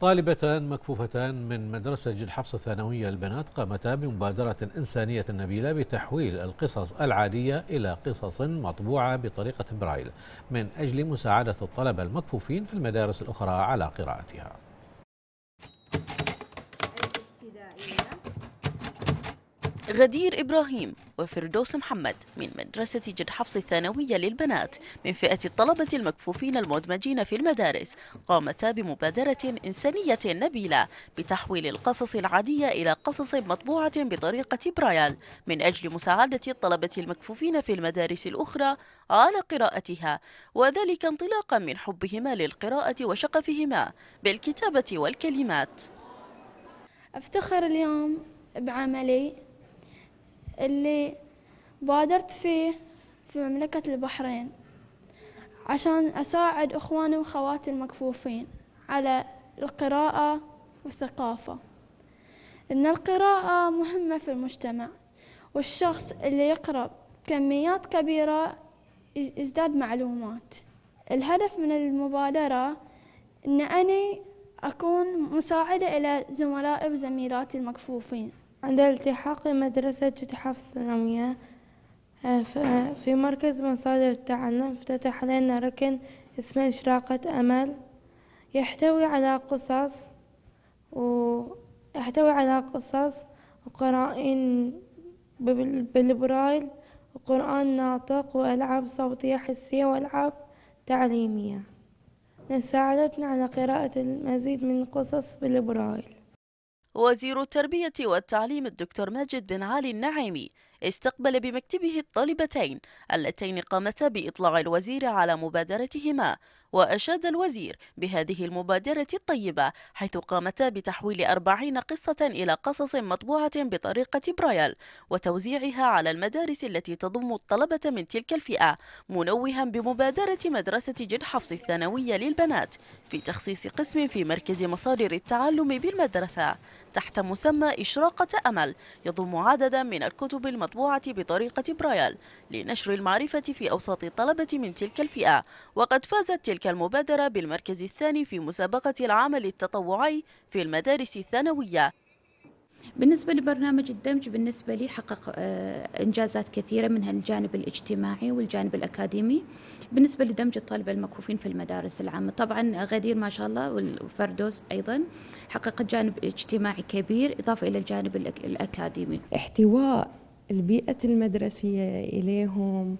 طالبتان مكفوفتان من مدرسة جد حفص الثانوية للبنات قامتا بمبادرة إنسانية نبيلة بتحويل القصص العادية إلى قصص مطبوعة بطريقة برايل من أجل مساعدة الطلبة المكفوفين في المدارس الأخرى على قراءتها غدير إبراهيم وفردوس محمد من مدرسة جد حفص الثانوية للبنات من فئة الطلبة المكفوفين المدمجين في المدارس قامتا بمبادرة إنسانية نبيلة بتحويل القصص العادية إلى قصص مطبوعة بطريقة برايل من أجل مساعدة الطلبة المكفوفين في المدارس الأخرى على قراءتها وذلك انطلاقا من حبهما للقراءة وشغفهما بالكتابة والكلمات أفتخر اليوم بعملي اللي بادرت فيه في مملكة البحرين عشان أساعد إخواني وخواتي المكفوفين على القراءة والثقافة إن القراءة مهمة في المجتمع والشخص اللي يقرأ كميات كبيرة يزداد معلومات الهدف من المبادرة أن أني أكون مساعدة إلى زملائي وزميلاتي المكفوفين عند التحاق مدرسة حفظ الثانوية آه، آه، في مركز مصادر التعلم افتتح لنا ركن اسمه إشراقة أمل يحتوي على قصص ويحتوي على قصص وقرائن بالبرايل وقرآن ناطق وألعاب صوتية حسية وألعاب تعليمية ساعدتنا على قراءة المزيد من القصص بالبرايل وزير التربية والتعليم الدكتور ماجد بن علي النعيمي استقبل بمكتبه الطالبتين اللتين قامتا بإطلاع الوزير على مبادرتهما وأشاد الوزير بهذه المبادرة الطيبة حيث قامتا بتحويل أربعين قصة إلى قصص مطبوعة بطريقة برايل وتوزيعها على المدارس التي تضم الطلبة من تلك الفئة منوها بمبادرة مدرسة جن حفص الثانوية للبنات في تخصيص قسم في مركز مصادر التعلم بالمدرسة تحت مسمى إشراقة أمل يضم عددا من الكتب المطبوعة بطريقة برايل لنشر المعرفة في أوساط الطلبة من تلك الفئة وقد فازت تلك تلك المبادرة بالمركز الثاني في مسابقة العمل التطوعي في المدارس الثانوية بالنسبة لبرنامج الدمج بالنسبة لي حقق آه، إنجازات كثيرة منها الجانب الاجتماعي والجانب الأكاديمي بالنسبة لدمج الطالب المكفوفين في المدارس العامة طبعا غدير ما شاء الله والفردوس أيضا حققت جانب اجتماعي كبير إضافة إلى الجانب الأكاديمي احتواء البيئة المدرسية إليهم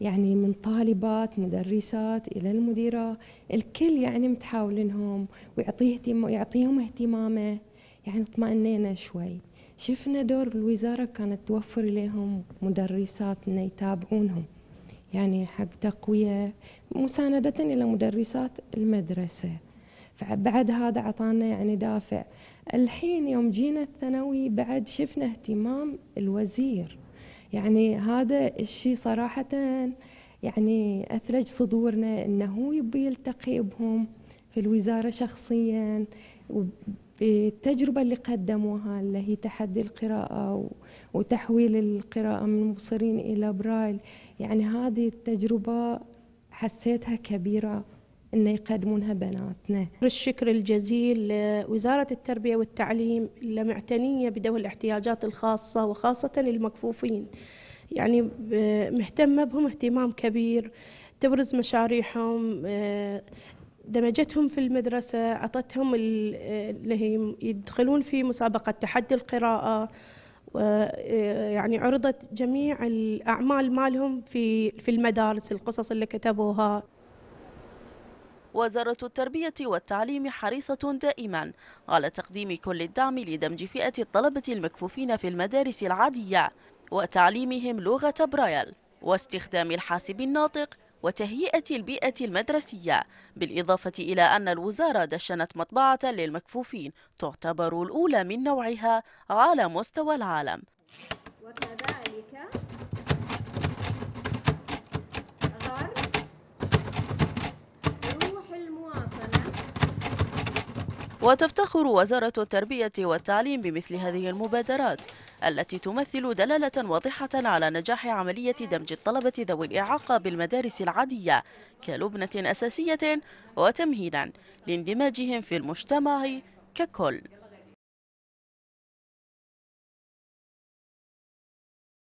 يعني من طالبات مدرسات الى المديره الكل يعني متحاول ويعطيه يعطيهم اهتمامه يعني اطمئنينا شوي شفنا دور الوزاره كانت توفر لهم مدرسات ان يتابعونهم يعني حق تقويه مسانده الى مدرسات المدرسه فبعد هذا اعطانا يعني دافع الحين يوم جينا الثانوي بعد شفنا اهتمام الوزير يعني هذا الشيء صراحة يعني أثلج صدورنا أنه يبي يلتقي بهم في الوزارة شخصيا وبالتجربة اللي قدموها اللي هي تحدي القراءة وتحويل القراءة من مبصرين إلى برايل يعني هذه التجربة حسيتها كبيرة أن يقدمونها بناتنا الشكر الجزيل لوزارة التربية والتعليم اللي معتنية بدو الاحتياجات الخاصة وخاصة المكفوفين يعني مهتمة بهم اهتمام كبير تبرز مشاريعهم آه، دمجتهم في المدرسة عطتهم آه، اللي يدخلون في مسابقة تحدي القراءة آه، يعني عرضت جميع الأعمال مالهم في المدارس القصص اللي كتبوها وزارة التربية والتعليم حريصة دائما على تقديم كل الدعم لدمج فئة الطلبة المكفوفين في المدارس العادية وتعليمهم لغة برايل واستخدام الحاسب الناطق وتهيئة البيئة المدرسية بالإضافة إلى أن الوزارة دشنت مطبعة للمكفوفين تعتبر الأولى من نوعها على مستوى العالم وكذلك وتفتخر وزارة التربية والتعليم بمثل هذه المبادرات التي تمثل دلالة واضحة على نجاح عملية دمج الطلبة ذوي الإعاقة بالمدارس العادية كلبنة أساسية وتمهيدا لاندماجهم في المجتمع ككل